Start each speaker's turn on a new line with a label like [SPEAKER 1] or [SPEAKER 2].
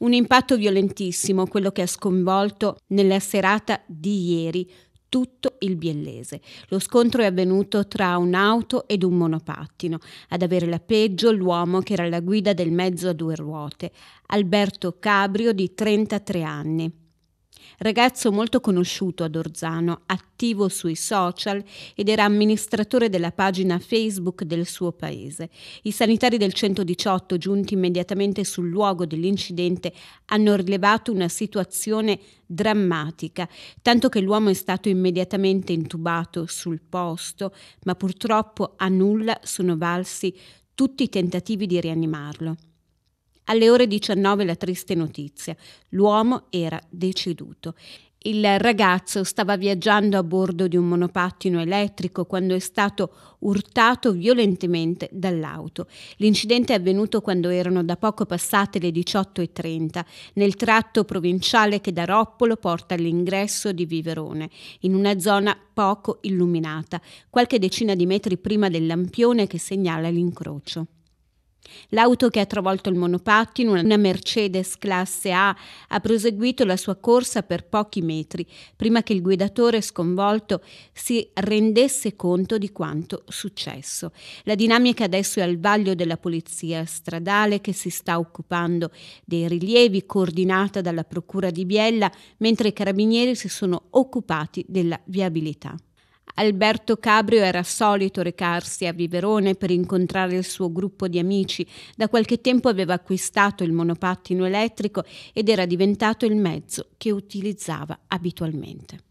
[SPEAKER 1] Un impatto violentissimo, quello che ha sconvolto nella serata di ieri tutto il biellese. Lo scontro è avvenuto tra un'auto ed un monopattino. Ad avere la peggio l'uomo che era alla guida del mezzo a due ruote, Alberto Cabrio di 33 anni ragazzo molto conosciuto ad Orzano, attivo sui social ed era amministratore della pagina Facebook del suo paese. I sanitari del 118, giunti immediatamente sul luogo dell'incidente, hanno rilevato una situazione drammatica, tanto che l'uomo è stato immediatamente intubato sul posto, ma purtroppo a nulla sono valsi tutti i tentativi di rianimarlo. Alle ore 19 la triste notizia. L'uomo era deceduto. Il ragazzo stava viaggiando a bordo di un monopattino elettrico quando è stato urtato violentemente dall'auto. L'incidente è avvenuto quando erano da poco passate le 18.30 nel tratto provinciale che da Roppolo porta all'ingresso di Viverone, in una zona poco illuminata, qualche decina di metri prima del lampione che segnala l'incrocio. L'auto che ha travolto il monopattino, una Mercedes classe A, ha proseguito la sua corsa per pochi metri prima che il guidatore sconvolto si rendesse conto di quanto successo. La dinamica adesso è al vaglio della polizia stradale che si sta occupando dei rilievi coordinata dalla Procura di Biella, mentre i carabinieri si sono occupati della viabilità. Alberto Cabrio era solito recarsi a Viverone per incontrare il suo gruppo di amici. Da qualche tempo aveva acquistato il monopattino elettrico ed era diventato il mezzo che utilizzava abitualmente.